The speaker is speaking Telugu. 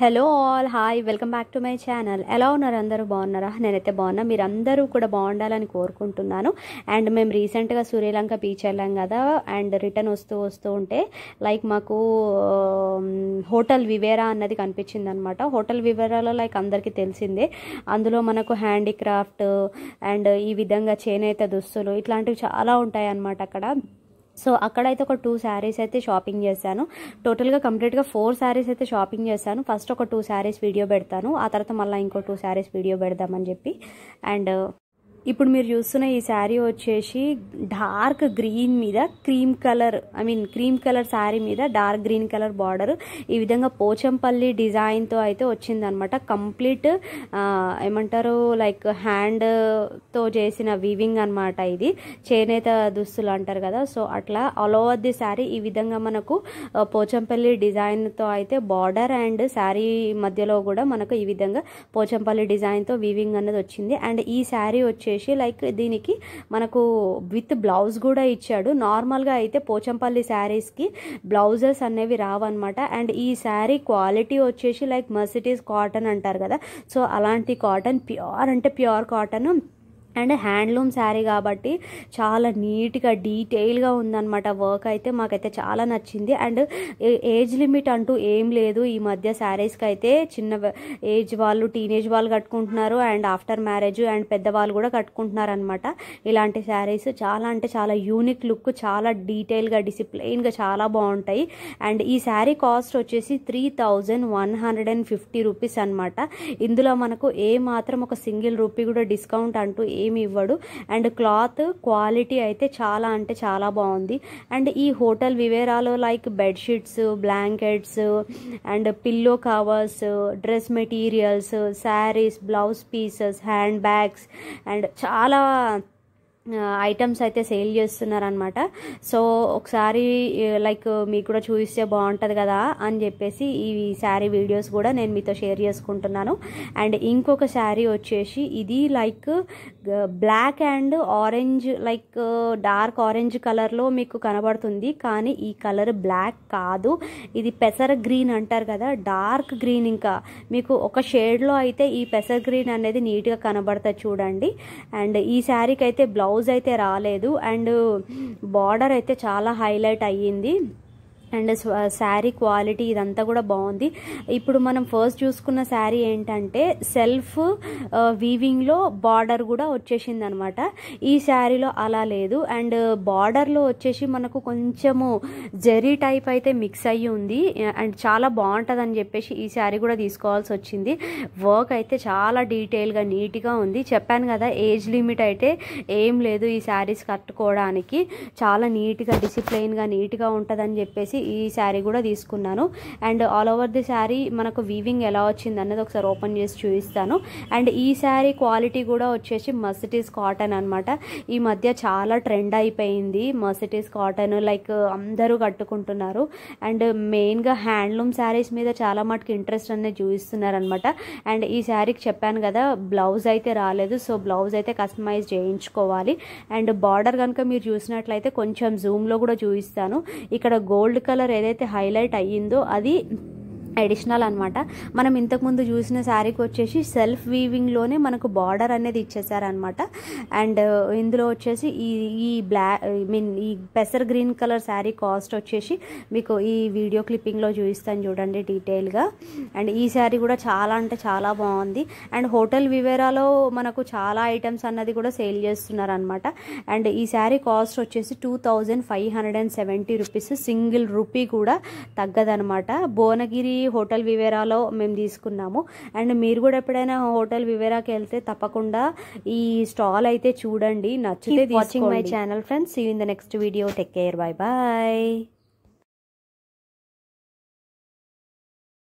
hello all hi welcome back to my channel ఎలా ఉన్నారు అందరూ బాగున్నారా నేనైతే బాగున్నా మీరు అందరూ కూడా బాగుండాలని కోరుకుంటున్నాను అండ్ మేము రీసెంట్గా సూర్యలంక బీచ్ వెళ్ళాం కదా అండ్ రిటర్న్ వస్తూ వస్తూ ఉంటే లైక్ మాకు హోటల్ um, వివేరా అన్నది కనిపించింది అనమాట హోటల్ వివేరాలో లైక్ అందరికీ తెలిసిందే అందులో మనకు హ్యాండీక్రాఫ్ట్ అండ్ ఈ విధంగా చేనేత దుస్తులు ఇట్లాంటివి చాలా ఉంటాయి అక్కడ సో అక్కడైతే ఒక టూ శారీస్ అయితే షాపింగ్ చేశాను టోటల్గా కంప్లీట్గా ఫోర్ శారీస్ అయితే షాపింగ్ చేశాను ఫస్ట్ ఒక టూ శారీస్ వీడియో పెడతాను ఆ తర్వాత మళ్ళీ ఇంకో టూ శారీస్ వీడియో పెడదామని చెప్పి అండ్ ఇప్పుడు మీరు చూస్తున్న ఈ శారీ వచ్చేసి డార్క్ గ్రీన్ మీద cream colour I mean cream colour sari మీద డార్క్ గ్రీన్ కలర్ బార్డర్ ఈ విధంగా పోచంపల్లి డిజైన్తో అయితే వచ్చిందనమాట కంప్లీట్ ఏమంటారు లైక్ హ్యాండ్తో చేసిన వీవింగ్ అనమాట ఇది చేనేత దుస్తులు అంటారు కదా సో అట్లా ఆల్ ఓవర్ ది శారీ ఈ విధంగా మనకు పోచంపల్లి డిజైన్తో అయితే బార్డర్ అండ్ శారీ మధ్యలో కూడా మనకు ఈ విధంగా పోచంపల్లి డిజైన్తో వీవింగ్ అన్నది వచ్చింది అండ్ ఈ శారీ వచ్చే వచ్చేసి లైక్ దీనికి మనకు విత్ బ్లౌజ్ కూడా ఇచ్చాడు నార్మల్గా అయితే పోచంపల్లి శారీస్కి బ్లౌజెస్ అనేవి రావన్నమాట అండ్ ఈ శారీ క్వాలిటీ వచ్చేసి లైక్ మర్సిటీస్ కాటన్ అంటారు కదా సో అలాంటి కాటన్ ప్యూర్ అంటే pure cotton and handloom sari కాబట్టి చాలా నీట్గా డీటెయిల్గా ఉందన్నమాట వర్క్ అయితే మాకైతే చాలా నచ్చింది అండ్ ఏజ్ లిమిట్ అంటూ ఏం లేదు ఈ మధ్య శారీస్కి అయితే చిన్న ఏజ్ వాళ్ళు టీనేజ్ వాళ్ళు కట్టుకుంటున్నారు అండ్ ఆఫ్టర్ మ్యారేజ్ అండ్ పెద్దవాళ్ళు కూడా కట్టుకుంటున్నారు అనమాట ఇలాంటి శారీస్ చాలా అంటే చాలా యూనిక్ లుక్ చాలా డీటెయిల్గా డిసిప్లైన్గా చాలా బాగుంటాయి అండ్ ఈ శారీ కాస్ట్ వచ్చేసి three thousand one hundred and fifty rupees అనమాట ఇందులో మనకు ఏ మాత్రం ఒక సింగిల్ రూపీ కూడా డిస్కౌంట్ అంటూ ఏ ఏమి ఇవ్వడు అండ్ క్లాత్ క్వాలిటీ అయితే చాలా అంటే చాలా బాగుంది అండ్ ఈ హోటల్ వివేరాలో like bedsheets blankets and pillow covers dress materials saris blouse pieces hand bags and చాలా ఐటమ్స్ అయితే సేల్ చేస్తున్నారనమాట సో ఒకసారి లైక్ మీకు కూడా చూపిస్తే బాగుంటుంది కదా అని చెప్పేసి ఈ శారీ వీడియోస్ కూడా నేను మీతో షేర్ చేసుకుంటున్నాను అండ్ ఇంకొక శారీ వచ్చేసి ఇది like black and orange like dark orange కలర్లో మీకు కనబడుతుంది కానీ ఈ కలర్ బ్లాక్ కాదు ఇది పెసర గ్రీన్ అంటారు కదా డార్క్ గ్రీన్ ఇంకా మీకు ఒక షేడ్లో అయితే ఈ పెసర గ్రీన్ అనేది నీట్గా కనబడుతుంది చూడండి అండ్ ఈ శారీకి అయితే బ్లౌజ్ బ్లౌజ్ అయితే రాలేదు అండ్ బార్డర్ అయితే చాలా హైలైట్ అయ్యింది అండ్ శారీ క్వాలిటీ ఇదంతా కూడా బాగుంది ఇప్పుడు మనం ఫస్ట్ చూసుకున్న శారీ ఏంటంటే సెల్ఫ్ వీవింగ్లో బార్డర్ కూడా వచ్చేసింది అనమాట ఈ శారీలో అలా లేదు అండ్ బార్డర్లో వచ్చేసి మనకు కొంచెము జరీ టైప్ అయితే మిక్స్ అయ్యి ఉంది అండ్ చాలా బాగుంటుందని చెప్పేసి ఈ శారీ కూడా తీసుకోవాల్సి వచ్చింది వర్క్ అయితే చాలా డీటెయిల్గా నీట్గా ఉంది చెప్పాను కదా ఏజ్ లిమిట్ అయితే ఏం లేదు ఈ శారీస్ కట్టుకోవడానికి చాలా నీట్గా డిసిప్లైన్గా నీట్గా ఉంటుందని చెప్పేసి వచ్చేసి ఈ శారీ కూడా తీసుకున్నాను and all over the sari మనకు వీవింగ్ ఎలా వచ్చింది అన్నది ఒకసారి ఓపెన్ చేసి చూపిస్తాను అండ్ ఈ శారీ క్వాలిటీ కూడా వచ్చేసి మర్సిటీస్ కాటన్ అనమాట ఈ మధ్య చాలా ట్రెండ్ అయిపోయింది మర్సిటీస్ కాటన్ లైక్ అందరూ కట్టుకుంటున్నారు అండ్ మెయిన్గా హ్యాండ్లూమ్ శారీస్ మీద చాలా మటుకు ఇంట్రెస్ట్ అనేది చూపిస్తున్నారనమాట అండ్ ఈ శారీకి చెప్పాను కదా బ్లౌజ్ అయితే రాలేదు సో బ్లౌజ్ అయితే కస్టమైజ్ చేయించుకోవాలి అండ్ బార్డర్ కనుక మీరు చూసినట్లయితే కొంచెం జూమ్లో కూడా చూపిస్తాను ఇక్కడ గోల్డ్ కలర్ ఏదైతే హైలైట్ అయ్యిందో అది అడిషనల్ అనమాట మనం ఇంతకుముందు చూసిన శారీకి వచ్చేసి సెల్ఫ్ వీవింగ్లోనే మనకు బార్డర్ అనేది ఇచ్చేసారనమాట అండ్ uh, ఇందులో వచ్చేసి ఈ ఈ బ్లాక్ ఐ మీన్ ఈ పెసర్ గ్రీన్ కలర్ శారీ కాస్ట్ వచ్చేసి మీకు ఈ వీడియో క్లిప్పింగ్లో చూపిస్తాను చూడండి డీటెయిల్గా అండ్ ఈ శారీ కూడా చాలా అంటే చాలా బాగుంది అండ్ హోటల్ వివేరాలో మనకు చాలా ఐటమ్స్ అన్నది కూడా సేల్ చేస్తున్నారనమాట అండ్ ఈ శారీ కాస్ట్ వచ్చేసి two thousand five hundred and seventy rupees single rupee కూడా తగ్గదనమాట భువనగిరి హోటల్ వివేరాలో మేము తీసుకున్నాము అండ్ మీరు కూడా ఎప్పుడైనా హోటల్ వివేరాకి వెళ్తే తప్పకుండా ఈ స్టాల్ అయితే చూడండి నచ్చితే watching my channel friends in the next video take care bye bye